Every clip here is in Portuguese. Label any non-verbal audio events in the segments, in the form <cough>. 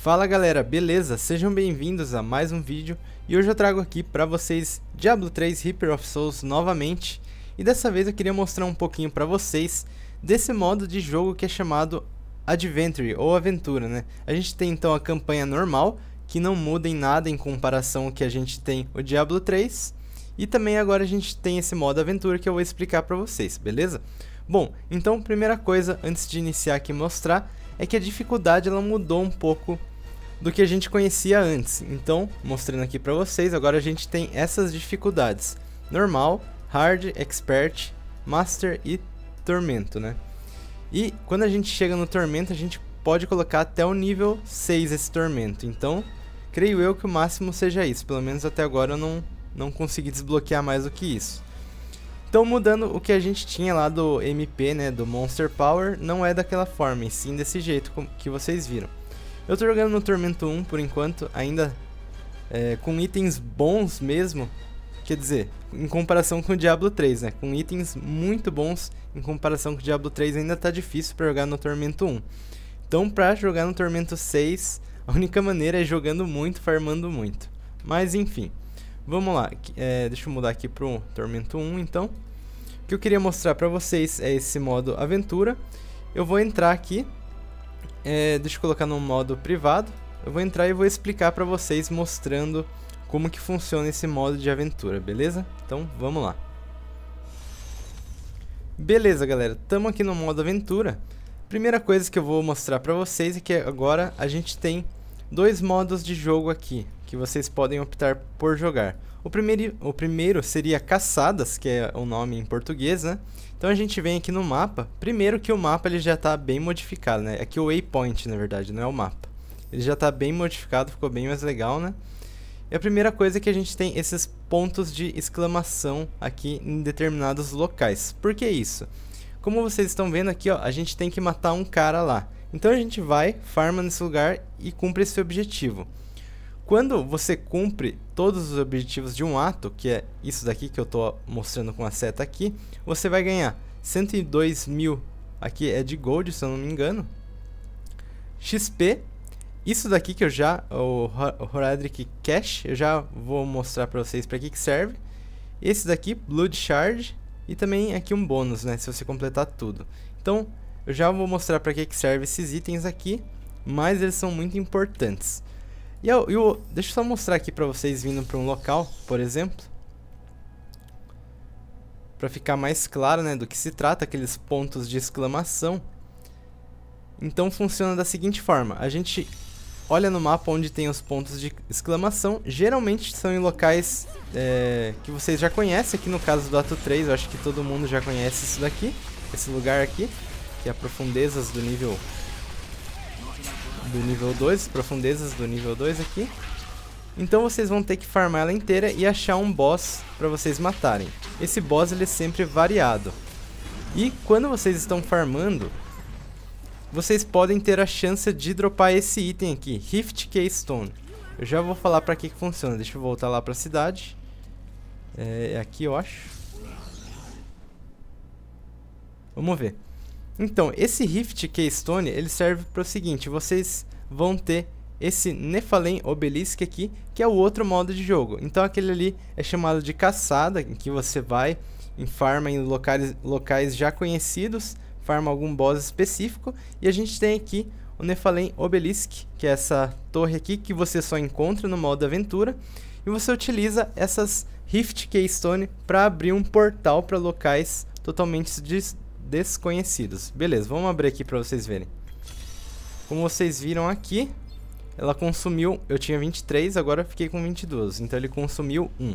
Fala galera, beleza? Sejam bem-vindos a mais um vídeo e hoje eu trago aqui para vocês Diablo 3 Reaper of Souls novamente e dessa vez eu queria mostrar um pouquinho para vocês desse modo de jogo que é chamado Adventure ou Aventura, né? A gente tem então a campanha normal, que não muda em nada em comparação ao que a gente tem o Diablo 3 e também agora a gente tem esse modo aventura que eu vou explicar para vocês, beleza? Bom, então primeira coisa antes de iniciar aqui mostrar é que a dificuldade ela mudou um pouco do que a gente conhecia antes. Então, mostrando aqui para vocês, agora a gente tem essas dificuldades: normal, hard, expert, master e tormento, né? E quando a gente chega no tormento, a gente pode colocar até o nível 6 esse tormento. Então, creio eu que o máximo seja isso. Pelo menos até agora eu não, não consegui desbloquear mais do que isso. Então, mudando o que a gente tinha lá do MP, né, do Monster Power, não é daquela forma, e sim desse jeito que vocês viram. Eu tô jogando no Tormento 1 por enquanto, ainda é, com itens bons mesmo. Quer dizer, em comparação com o Diablo 3, né? Com itens muito bons, em comparação com o Diablo 3, ainda tá difícil para jogar no Tormento 1. Então, pra jogar no Tormento 6, a única maneira é jogando muito, farmando muito. Mas, enfim. Vamos lá. É, deixa eu mudar aqui pro Tormento 1, então. O que eu queria mostrar pra vocês é esse modo aventura. Eu vou entrar aqui é, deixa eu colocar no modo privado. Eu vou entrar e vou explicar para vocês mostrando como que funciona esse modo de aventura, beleza? Então, vamos lá. Beleza, galera. Estamos aqui no modo aventura. Primeira coisa que eu vou mostrar para vocês é que agora a gente tem dois modos de jogo aqui que vocês podem optar por jogar. O primeiro, o primeiro seria Caçadas, que é o nome em português, né? Então a gente vem aqui no mapa. Primeiro que o mapa ele já está bem modificado, né? Aqui é o waypoint, na verdade, não é o mapa. Ele já está bem modificado, ficou bem mais legal, né? E a primeira coisa é que a gente tem esses pontos de exclamação aqui em determinados locais. Por que isso? Como vocês estão vendo aqui, ó, a gente tem que matar um cara lá. Então a gente vai, farma nesse lugar e cumpre esse objetivo. Quando você cumpre todos os objetivos de um ato, que é isso daqui que eu estou mostrando com a seta aqui, você vai ganhar 102 mil, aqui é de gold se eu não me engano, XP, isso daqui que eu já, o Horadric Cash, eu já vou mostrar para vocês para que, que serve, esse daqui, Blood Shard, e também aqui um bônus, né, se você completar tudo. Então, eu já vou mostrar para que, que serve esses itens aqui, mas eles são muito importantes. E eu, eu, deixa eu só mostrar aqui pra vocês vindo pra um local, por exemplo. Pra ficar mais claro né, do que se trata, aqueles pontos de exclamação. Então funciona da seguinte forma, a gente olha no mapa onde tem os pontos de exclamação, geralmente são em locais é, que vocês já conhecem, aqui no caso do ato 3, eu acho que todo mundo já conhece isso daqui, esse lugar aqui, que é a profundezas do nível do nível 2, profundezas do nível 2 aqui. Então vocês vão ter que farmar ela inteira e achar um boss para vocês matarem. Esse boss ele é sempre variado. E quando vocês estão farmando, vocês podem ter a chance de dropar esse item aqui, Rift Keystone. Eu já vou falar para que, que funciona, deixa eu voltar lá para a cidade. É, é aqui eu acho. Vamos ver. Então, esse Rift Keystone, ele serve para o seguinte, vocês vão ter esse Nephalem Obelisk aqui, que é o outro modo de jogo. Então aquele ali é chamado de caçada, em que você vai em farma em locais, locais já conhecidos, farma algum boss específico, e a gente tem aqui o Nephalem Obelisk, que é essa torre aqui que você só encontra no modo aventura, e você utiliza essas Rift Keystone para abrir um portal para locais totalmente desconhecidos. Beleza, vamos abrir aqui para vocês verem. Como vocês viram aqui, ela consumiu... Eu tinha 23, agora fiquei com 22. Então ele consumiu 1.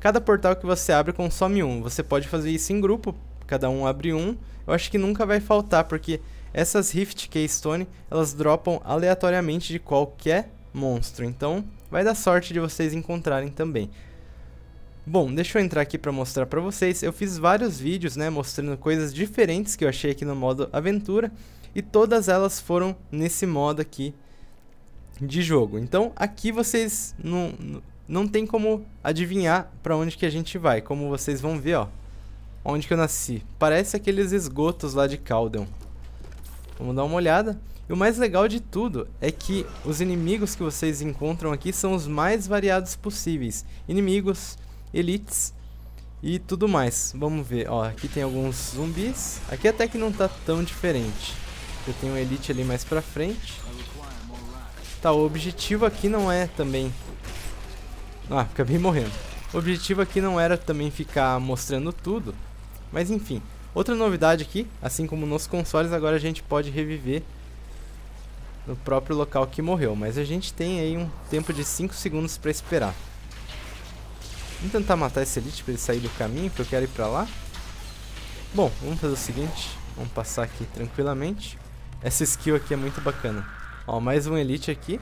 Cada portal que você abre consome um. Você pode fazer isso em grupo, cada um abre um. Eu acho que nunca vai faltar, porque essas Rift Keystone, elas dropam aleatoriamente de qualquer monstro. Então, vai dar sorte de vocês encontrarem também. Bom, deixa eu entrar aqui para mostrar para vocês. Eu fiz vários vídeos, né, mostrando coisas diferentes que eu achei aqui no modo aventura e todas elas foram nesse modo aqui de jogo. Então, aqui vocês não, não tem como adivinhar para onde que a gente vai, como vocês vão ver, ó. Onde que eu nasci. Parece aqueles esgotos lá de Caldon. Vamos dar uma olhada. E o mais legal de tudo é que os inimigos que vocês encontram aqui são os mais variados possíveis. Inimigos, elites e tudo mais. Vamos ver, ó, aqui tem alguns zumbis. Aqui até que não tá tão diferente. Eu tenho um elite ali mais pra frente. Tá, o objetivo aqui não é também... Ah, acabei morrendo. O objetivo aqui não era também ficar mostrando tudo, mas enfim. Outra novidade aqui, assim como nos consoles, agora a gente pode reviver no próprio local que morreu, mas a gente tem aí um tempo de 5 segundos para esperar. Vamos tentar matar esse elite para ele sair do caminho, que eu quero ir para lá. Bom, vamos fazer o seguinte. Vamos passar aqui tranquilamente. Essa skill aqui é muito bacana. Ó, mais um elite aqui.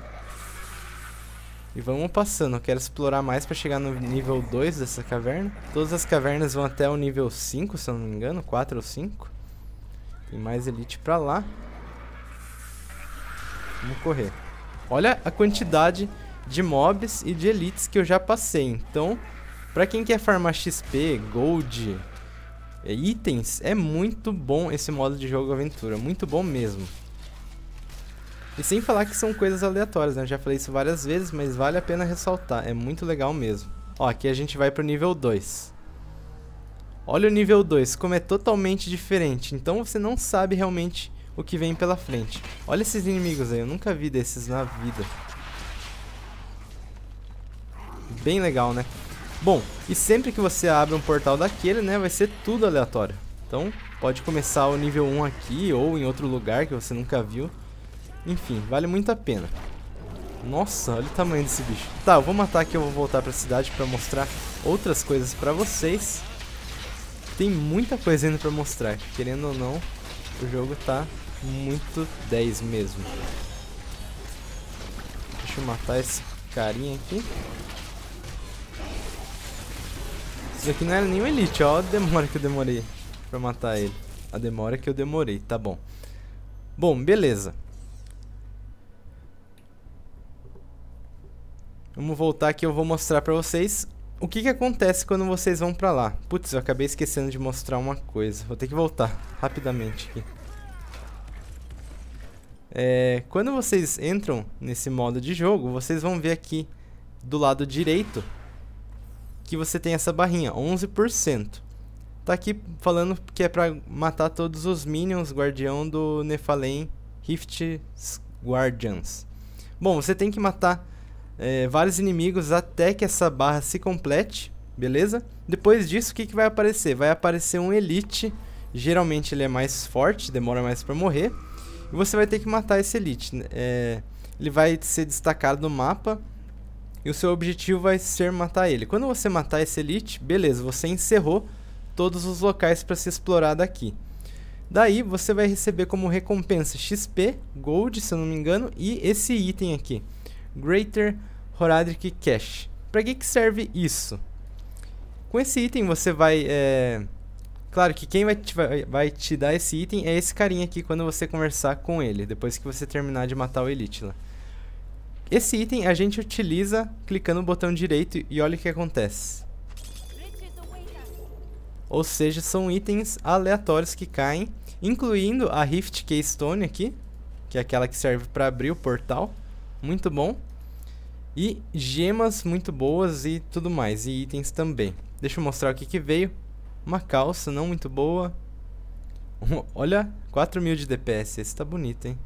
E vamos passando. Eu quero explorar mais para chegar no nível 2 dessa caverna. Todas as cavernas vão até o nível 5, se eu não me engano. 4 ou 5. Tem mais elite para lá. Vamos correr. Olha a quantidade de mobs e de elites que eu já passei. Então, para quem quer farmar XP, Gold, é, itens, é muito bom esse modo de jogo aventura, muito bom mesmo. E sem falar que são coisas aleatórias, né? Eu já falei isso várias vezes, mas vale a pena ressaltar, é muito legal mesmo. Ó, aqui a gente vai pro nível 2. Olha o nível 2, como é totalmente diferente, então você não sabe realmente o que vem pela frente. Olha esses inimigos aí, eu nunca vi desses na vida. Bem legal, né? Bom, e sempre que você abre um portal daquele, né, vai ser tudo aleatório. Então, pode começar o nível 1 aqui ou em outro lugar que você nunca viu. Enfim, vale muito a pena. Nossa, olha o tamanho desse bicho. Tá, eu vou matar aqui, eu vou voltar pra cidade pra mostrar outras coisas pra vocês. Tem muita coisa ainda pra mostrar. Querendo ou não, o jogo tá muito 10 mesmo. Deixa eu matar esse carinha aqui. Isso aqui não era nenhum elite, ó a demora que eu demorei pra matar ele. A demora que eu demorei, tá bom. Bom, beleza. Vamos voltar que eu vou mostrar pra vocês o que que acontece quando vocês vão pra lá. Putz, eu acabei esquecendo de mostrar uma coisa. Vou ter que voltar rapidamente aqui. É, quando vocês entram nesse modo de jogo, vocês vão ver aqui do lado direito que você tem essa barrinha, 11%. Tá aqui falando que é para matar todos os minions guardião do Nephalem Rift Guardians. Bom, você tem que matar é, vários inimigos até que essa barra se complete, beleza? Depois disso, o que, que vai aparecer? Vai aparecer um Elite, geralmente ele é mais forte, demora mais para morrer. E você vai ter que matar esse Elite. Né? É, ele vai ser destacado no mapa e o seu objetivo vai ser matar ele. Quando você matar esse elite, beleza, você encerrou todos os locais para se explorar daqui. Daí você vai receber como recompensa XP, Gold, se eu não me engano, e esse item aqui, Greater Horadric Cash. Para que, que serve isso? Com esse item você vai... É... Claro que quem vai te, vai, vai te dar esse item é esse carinha aqui quando você conversar com ele, depois que você terminar de matar o Elite lá. Né? Esse item a gente utiliza clicando no botão direito e olha o que acontece. Ou seja, são itens aleatórios que caem, incluindo a Rift Keystone aqui, que é aquela que serve para abrir o portal. Muito bom. E gemas muito boas e tudo mais, e itens também. Deixa eu mostrar o que, que veio. Uma calça não muito boa. <laughs> Olha, 4.000 de DPS, esse tá bonito, hein?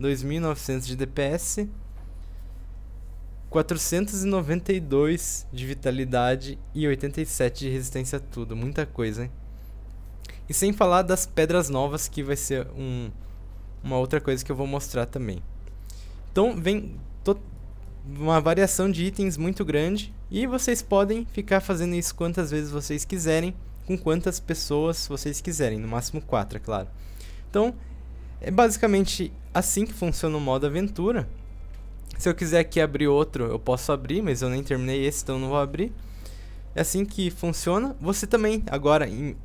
2.900 de DPS. 492 de vitalidade e 87 de resistência a tudo. Muita coisa, hein? E sem falar das pedras novas, que vai ser um, uma outra coisa que eu vou mostrar também. Então vem uma variação de itens muito grande e vocês podem ficar fazendo isso quantas vezes vocês quiserem, com quantas pessoas vocês quiserem, no máximo 4, é claro. Então, é basicamente assim que funciona o modo aventura. Se eu quiser aqui abrir outro, eu posso abrir, mas eu nem terminei esse, então não vou abrir. É assim que funciona. Você também, agora, em,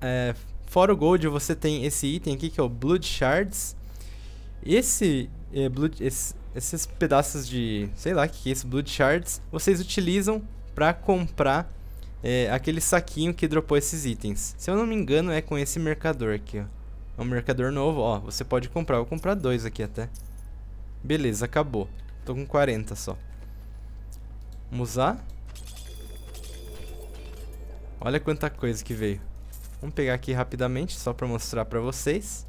é, fora o Gold, você tem esse item aqui, que é o Blood Shards. Esse, é, blood, esse, esses pedaços de, sei lá o que é esse, Blood Shards, vocês utilizam para comprar é, aquele saquinho que dropou esses itens. Se eu não me engano, é com esse mercador aqui, ó. É um mercador novo, ó. Você pode comprar, eu vou comprar dois aqui até. Beleza, acabou. Tô com 40 só. Vamos usar. Olha quanta coisa que veio. Vamos pegar aqui rapidamente, só pra mostrar pra vocês.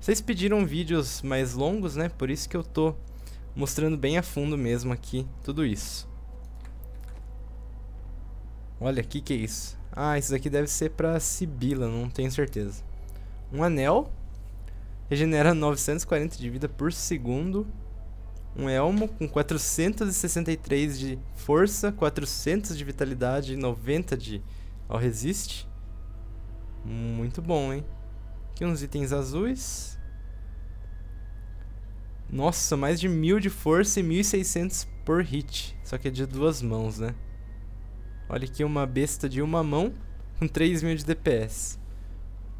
Vocês pediram vídeos mais longos, né? Por isso que eu tô mostrando bem a fundo mesmo aqui tudo isso. Olha, o que que é isso? Ah, isso daqui deve ser pra Sibila, não tenho certeza. Um anel. Regenera 940 de vida por segundo um elmo com 463 de força, 400 de vitalidade e 90 de ao resist. Muito bom, hein? Aqui uns itens azuis. Nossa, mais de 1000 de força e 1600 por hit. Só que é de duas mãos, né? Olha aqui uma besta de uma mão com 3000 de DPS.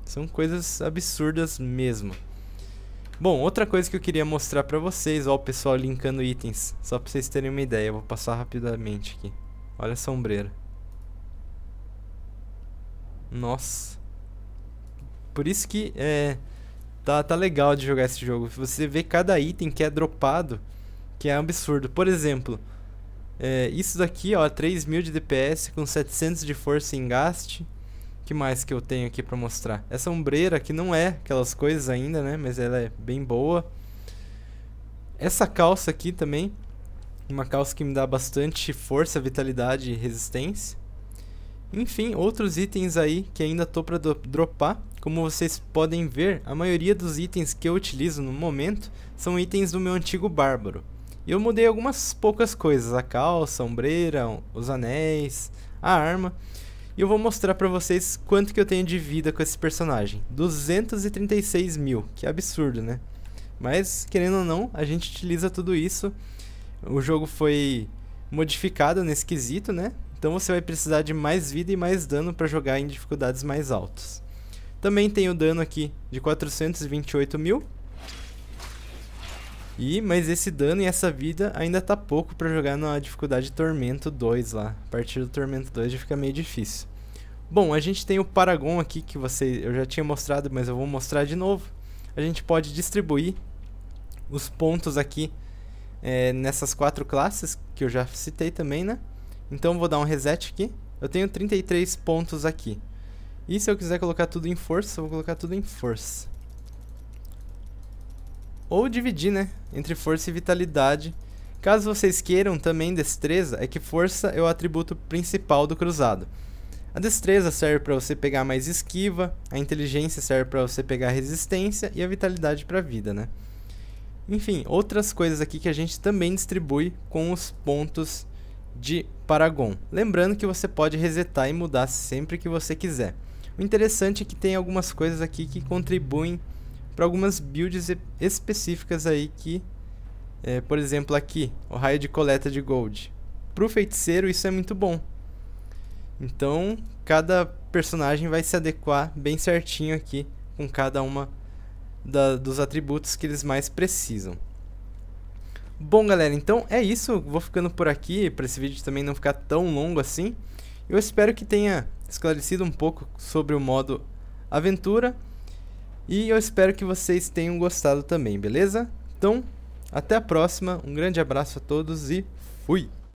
São coisas absurdas mesmo. Bom, outra coisa que eu queria mostrar pra vocês, ó, o pessoal linkando itens, só pra vocês terem uma ideia, eu vou passar rapidamente aqui. Olha a sombreira. Nossa. Por isso que é, tá, tá legal de jogar esse jogo. Você vê cada item que é dropado, que é um absurdo. Por exemplo, é, isso daqui, ó, 3000 de DPS com 700 de força em gaste que mais que eu tenho aqui para mostrar? Essa ombreira que não é aquelas coisas ainda, né? Mas ela é bem boa. Essa calça aqui também. Uma calça que me dá bastante força, vitalidade e resistência. Enfim, outros itens aí que ainda tô para dropar. Como vocês podem ver, a maioria dos itens que eu utilizo no momento são itens do meu antigo bárbaro. E eu mudei algumas poucas coisas, a calça, a ombreira, os anéis, a arma. E eu vou mostrar pra vocês quanto que eu tenho de vida com esse personagem. 236 mil, que absurdo, né? Mas, querendo ou não, a gente utiliza tudo isso. O jogo foi modificado nesse quesito, né? Então você vai precisar de mais vida e mais dano para jogar em dificuldades mais altas. Também tem o dano aqui de 428 mil, e, mas esse dano e essa vida ainda tá pouco para jogar na dificuldade Tormento 2 lá. A partir do Tormento 2 já fica meio difícil. Bom, a gente tem o Paragon aqui que você, eu já tinha mostrado, mas eu vou mostrar de novo. A gente pode distribuir os pontos aqui é, nessas quatro classes que eu já citei também, né? Então vou dar um reset aqui. Eu tenho 33 pontos aqui. E se eu quiser colocar tudo em força, eu vou colocar tudo em força. Ou dividir, né? Entre força e vitalidade. Caso vocês queiram também destreza, é que força é o atributo principal do cruzado. A destreza serve para você pegar mais esquiva, a inteligência serve para você pegar resistência e a vitalidade para vida, né? Enfim, outras coisas aqui que a gente também distribui com os pontos de Paragon. Lembrando que você pode resetar e mudar sempre que você quiser. O interessante é que tem algumas coisas aqui que contribuem para algumas builds específicas aí que, é, por exemplo aqui, o raio de coleta de gold. Para o feiticeiro isso é muito bom. Então, cada personagem vai se adequar bem certinho aqui com cada uma da, dos atributos que eles mais precisam. Bom, galera, então é isso. Vou ficando por aqui para esse vídeo também não ficar tão longo assim. Eu espero que tenha esclarecido um pouco sobre o modo aventura. E eu espero que vocês tenham gostado também, beleza? Então, até a próxima, um grande abraço a todos e fui!